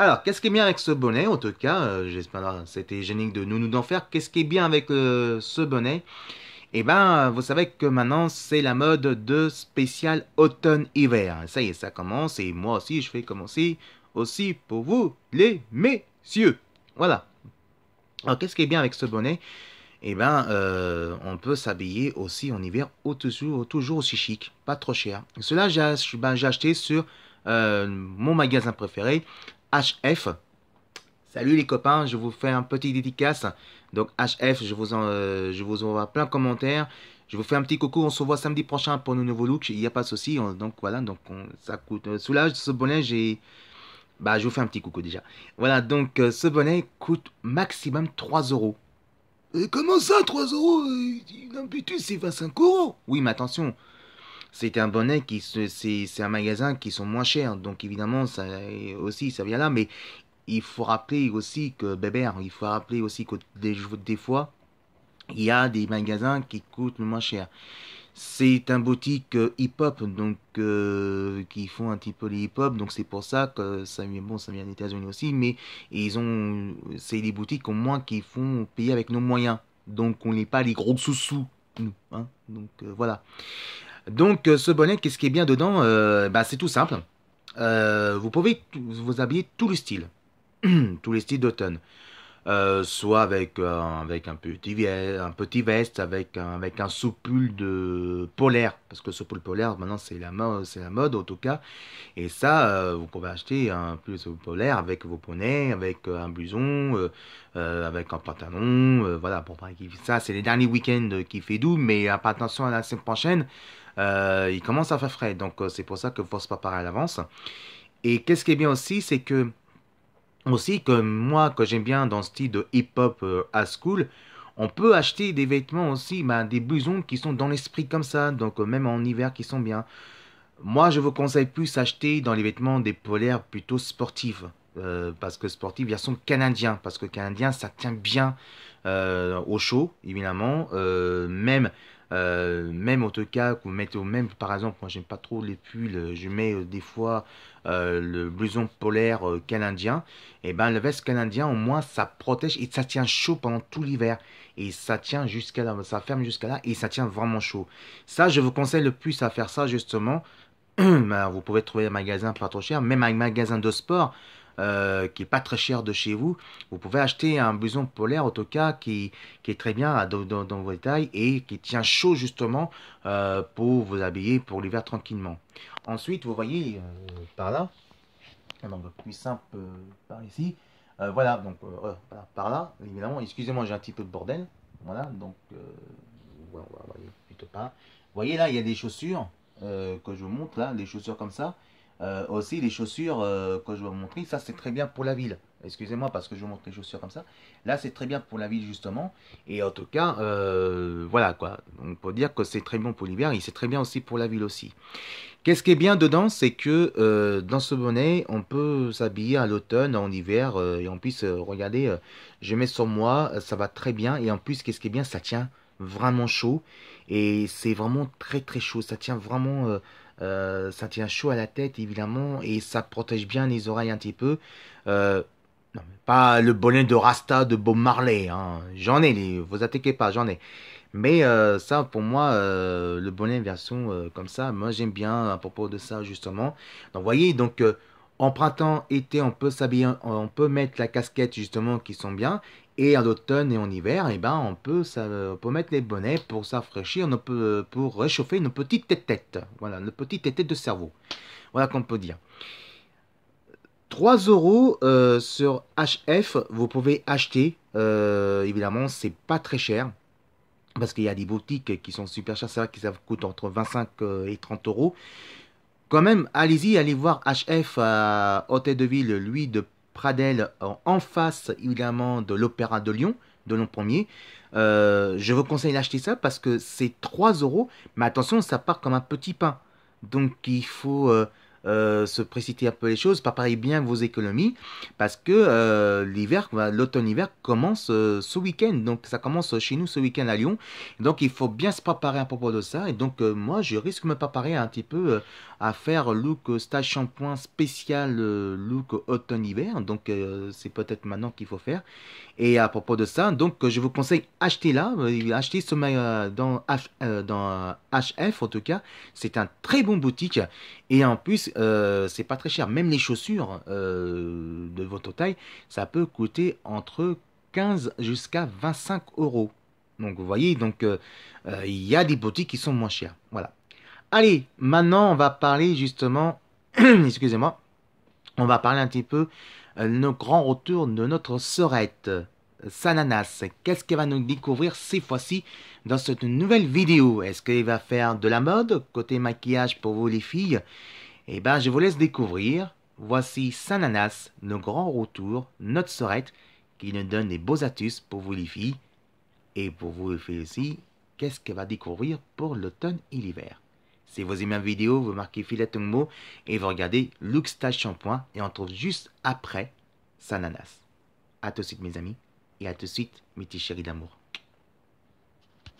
Alors, qu'est-ce qui est bien avec ce bonnet En tout cas, euh, j'espère j'espère euh, c'était génique de nous en faire. Qu'est-ce qui est bien avec euh, ce bonnet Eh ben, vous savez que maintenant, c'est la mode de spécial automne-hiver. Ça y est, ça commence. Et moi aussi, je fais commencer aussi pour vous, les messieurs. Voilà. Alors, qu'est-ce qui est bien avec ce bonnet Eh ben, on peut s'habiller aussi en hiver au toujours, toujours aussi chic, pas trop cher. Cela, j'ai ben, acheté sur mon magasin préféré, HF. Salut les copains, je vous fais un petit dédicace. Donc HF, je vous, euh, je vous envoie plein de commentaires. Je vous fais un petit coucou, on se voit samedi prochain pour nos nouveaux looks, il n'y a pas de souci. Donc voilà, donc ça coûte. un euh, soulage de ce bonnet, j'ai. Bah, je vous fais un petit coucou déjà. Voilà, donc euh, ce bonnet coûte maximum 3 euros. comment ça, 3 euros D'habitude, c'est 25 euros. Oui, mais attention, c'est un bonnet qui c'est un magasin qui sont moins chers donc évidemment ça aussi ça vient là mais il faut rappeler aussi que Bébert, ben, hein, il faut rappeler aussi que des, des fois il y a des magasins qui coûtent moins cher. C'est un boutique euh, hip-hop, donc euh, qui font un petit peu les hip-hop, donc c'est pour ça que ça vient, bon, ça vient des États-Unis aussi, mais ils ont, c'est des boutiques au moins qui font payer avec nos moyens, donc on n'est pas les gros sous-sous, nous, hein, donc euh, voilà. Donc euh, ce bonnet, qu'est-ce qui est bien dedans euh, bah, C'est tout simple. Euh, vous pouvez vous habiller tous les styles. tous les styles d'automne. Euh, soit avec, euh, avec un, petit veste, un petit veste, avec un, avec un sous-pull de polaire, parce que soupule polaire, maintenant c'est la, mode, c'est la mode en tout cas, et ça, euh, vous pouvez acheter un soupule polaire avec vos poneys, avec un blouson, avec un pantalon, voilà, pour pas ça, c'est les derniers week-ends qui fait doux, mais attention à la semaine prochaine, il commence à faire frais, donc c'est pour ça que force pas préparer à l'avance. Et qu'est-ce qui est bien aussi, c'est que aussi que moi, que j'aime bien dans ce style de hip-hop euh, à school, on peut acheter des vêtements aussi, bah, des blousons qui sont dans l'esprit comme ça, donc euh, même en hiver qui sont bien. Moi, je vous conseille plus acheter dans les vêtements des polaires plutôt sportifs. Euh, parce que sportifs, ils sont canadiens, parce que canadien, ça tient bien au chaud, évidemment. même euh, même au tout cas, que vous mettez au même, par exemple, moi j'aime pas trop les pulls, euh, je mets euh, des fois le blouson polaire canadien, et eh ben le veste canadien au moins ça protège et ça tient chaud pendant tout l'hiver. Et ça tient jusqu'à là, ça ferme jusqu'à là et ça tient vraiment chaud. Ça, je vous conseille le plus à faire ça justement. Ben, vous pouvez trouver un magasin pas trop cher, même un magasin de sport. Euh, qui est pas très cher de chez vous. Vous pouvez acheter un blouson polaire en tout qui, qui est très bien dans, vos détails et qui tient chaud justement euh, pour vous habiller pour l'hiver tranquillement. Ensuite, vous voyez euh, par là, donc plus simple par ici, voilà, donc par, là, évidemment, excusez-moi, j'ai un petit peu de bordel, voilà, donc, voilà, plutôt pas. Vous voyez là, il y a des chaussures que je vous montre là, des chaussures comme ça, euh, aussi, les chaussures euh, que je vais vous montrer, ça c'est très bien pour la ville. Excusez-moi parce que je vous montre les chaussures comme ça. Là, c'est très bien pour la ville justement. Et en tout cas, euh, voilà quoi. On peut dire que c'est très bon pour l'hiver et c'est très bien aussi pour la ville aussi. Qu'est-ce qui est bien dedans C'est que dans ce bonnet, on peut s'habiller à l'automne, en hiver et on puisse, regarder, je mets sur moi, ça va très bien. Et en plus, qu'est-ce qui est bien Ça tient vraiment chaud et c'est vraiment très très chaud. Ça tient vraiment euh, ça tient chaud à la tête, évidemment, et ça protège bien les oreilles un petit peu. Euh, pas le bonnet de Rasta de Bob Marley. Hein. J'en ai, les, vous attaquez pas, j'en ai. Mais euh, ça, pour moi, le bonnet version comme ça, moi j'aime bien à propos de ça justement. Donc, voyez, donc en printemps, été, on peut s'habiller, on peut mettre la casquette justement qui sont bien, et en automne et en hiver, et eh ben, on, peut, ça, on peut mettre les bonnets pour peut pour réchauffer nos petites têtes. Voilà, nos petites têtes de cerveau. Voilà qu'on peut dire. 3 euros euh, sur HF, vous pouvez acheter. Euh, évidemment, c'est pas très cher. Parce qu'il y a des boutiques qui sont super chères. C'est vrai que ça coûte entre 25 euh, et 30 euros. Quand même, allez-y, allez voir HF à Hôtel de Ville, lui de Pradel en face évidemment de l'Opéra de Lyon, de Lyon premier, euh, je vous conseille d'acheter ça parce que c'est 3 euros, mais attention, ça part comme un petit pain. Donc il faut euh, euh, se préciser un peu les choses, préparer bien vos économies, parce que l'hiver, l'automne-hiver commence ce week-end, donc ça commence chez nous ce week-end à Lyon, donc il faut bien se préparer à propos de ça, et donc moi je risque de me préparer un petit peu à faire look stage shampoing spécial euh, look automne-hiver. Donc euh, c'est peut-être maintenant qu'il faut faire. Et à propos de ça, donc je vous conseille acheter là, euh, acheter ce euh, dans, dans HF en tout cas. C'est un très bon boutique et en plus c'est pas très cher. Même les chaussures de votre taille, ça peut coûter entre 15 jusqu'à 25 euros. Donc vous voyez, donc il y a des boutiques qui sont moins chères. Voilà. Allez, maintenant on va parler justement, excusez-moi, on va parler un petit peu euh, de nos grands retours de notre sorette, Sananas. Qu'est-ce qu'elle va nous découvrir cette fois-ci dans cette nouvelle vidéo Est-ce qu'elle va faire de la mode côté maquillage pour vous les filles Eh bien, je vous laisse découvrir. Voici Sananas, nos grands retours, notre sorette, qui nous donne des beaux astuces pour vous les filles. Et pour vous les filles aussi, qu'est-ce qu'elle va découvrir pour l'automne et l'hiver si vous aimez ma vidéo, vous marquez Filet mot et vous regardez Luxtage Shampoing et on trouve juste après Sananas. A tout de suite mes amis et à tout de suite mes petits chéris d'amour.